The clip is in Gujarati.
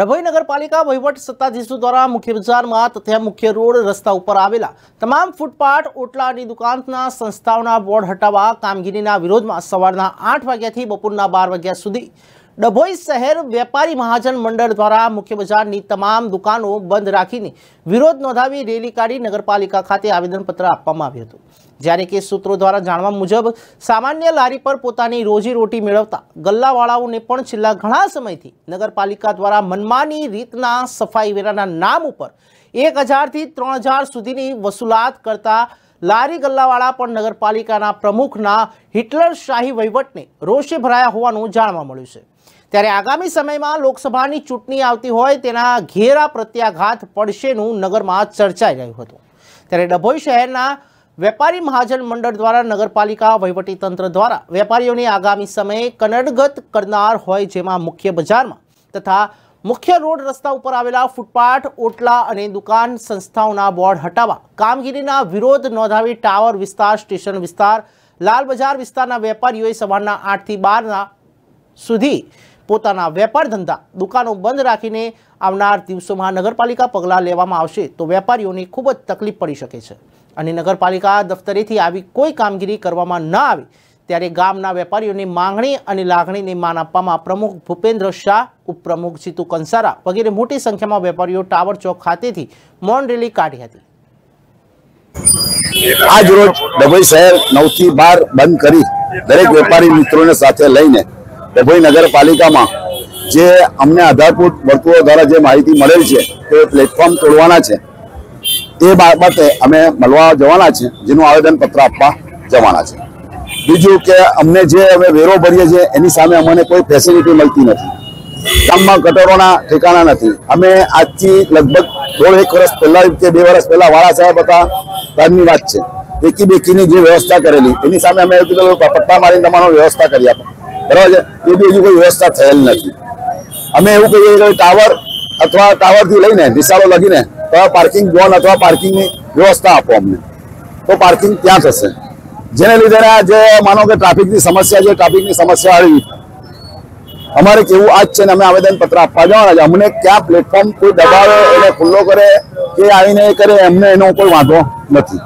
ડભોઈ નગરપાલિકા વહીવટ સત્તાધીશો દ્વારા મુખ્ય બજારમાં તથા મુખ્ય રોડ રસ્તા ઉપર આવેલા તમામ ફૂટપાથ ઓટલાની દુકાનના સંસ્થાઓના બોર્ડ હટાવવા કામગીરીના વિરોધમાં સવારના આઠ વાગ્યાથી બપોરના બાર વાગ્યા સુધી ડભોઈ શહેર વેપારી મહાજન મંડળ દ્વારા મુખ્ય બજારની તમામ દુકાનો બંધ રાખીને વિરોધ નોંધાવી રેલી કાઢી નગરપાલિકા ખાતે આવેદનપત્ર આપવામાં આવ્યું હતું જ્યારે કે સૂત્રો દ્વારા જાણવા મુજબ સામાન્ય લારી પર પોતાની રોજીરોટી મેળવતા ગલ્લાવાળાઓને પણ છેલ્લા ઘણા સમયથી નગરપાલિકા દ્વારા મનમાની રીતના સફાઈ વેરાના નામ ઉપર એક હજારથી ત્રણ હજાર સુધીની વસૂલાત કરતા લારી ગલ્લાવાળા પણ નગરપાલિકાના પ્રમુખના હિટલર શાહી વહીવટને રોષે ભરાયા હોવાનું જાણવા મળ્યું છે ત્યારે આગામી સમયમાં લોકસભાની ચૂંટણી આવતી હોય તેના ઘેરા પ્રત્યાઘાત પડશેનું નગરમાં ચર્ચાઈ રહ્યું હતું ત્યારે ડભોઈ શહેરના વેપારી મહાજન મંડળ દ્વારા નગરપાલિકા વહીવટીતંત્ર દ્વારા વેપારીઓની આગામી સમયે કનડગત કરનાર હોય જેમાં મુખ્ય બજારમાં તથા મુખ્ય રોડ રસ્તા ઉપર આવેલા ફૂટપાથ ઓટલા અને દુકાન સંસ્થાઓના બોર્ડ હટાવવા કામગીરીના વિરોધ નોંધાવી ટાવર વિસ્તાર સ્ટેશન વિસ્તાર લાલ બજાર વિસ્તારના વેપારીઓએ સવારના આઠથી બારના સુધી પોતાના વેપાર ધંધા દુકાનો બંધ રાખીને આવનાર દિવસોમાં નગરપાલિકા પગલાં લેવામાં આવશે તો વેપારીઓને ખૂબ જ તકલીફ પડી શકે છે અને નગરપાલિકા દફતરેથી આવી કોઈ કામગીરી કરવામાં ન આવે ત્યારે ગામના વેપારીઓની માંગણી અને લાગણીને માન આપવામાં પ્રમુખ ભૂપેન્દ્ર શાહ ઉપપ્રમુખ જીતુ કંસારા વગેરે મોટી સંખ્યામાં વેપારીઓ ટાવર ચોક ખાતેથી મૌન રેલી કાઢી હતી આજ રોજ ડભોઈ શહેર નવથી બાર બંધ કરી દરેક વેપારી મિત્રોને સાથે લઈને કે ભાઈ નગરપાલિકામાં જે અમને આધારભૂત વર્તુળો દ્વારા જે માહિતી મળેલ છે તે પ્લેટફોર્મ તોડવાના છે એ બાબતે અમે મળવા જવાના છે જેનું આવેદનપત્ર આપવા જવાના છે બીજું કે અમને જે અમે વેરો ભરીએ છીએ એની સામે અમને કોઈ ફેસિલિટી મળતી નથી ગામમાં ગટરોના ઠેકાણા નથી અમે આજથી લગભગ દોઢ એક વર્ષ પહેલાં કે બે વર્ષ પહેલાં વાળા સાહેબ હતા ત્યારની વાત છે એકી બેકીની જે વ્યવસ્થા કરેલી એની સામે અમે કીધું પટ્ટા મારીને તમારો વ્યવસ્થા કરી આપો બરાબર છે એ બી હજુ કોઈ વ્યવસ્થા થયેલ નથી અમે એવું કહીએ કે ટાવર અથવા ટાવરથી લઈને નિશાળો લગીને તો પાર્કિંગ ઝોન અથવા પાર્કિંગની વ્યવસ્થા આપો અમને તો પાર્કિંગ ત્યાં થશે જેને લીધે આ જે માનો કે ટ્રાફિકની સમસ્યા છે ટ્રાફિકની સમસ્યા આવી અમારે કેવું આજ છે ને અમે આવેદન પત્ર આપવા જવાના છે અમને ક્યાં પ્લેટફોર્મ કોઈ દબાવે એને ખુલ્લો કરે કે આવીને એ કરે એમને એનો કોઈ વાંધો નથી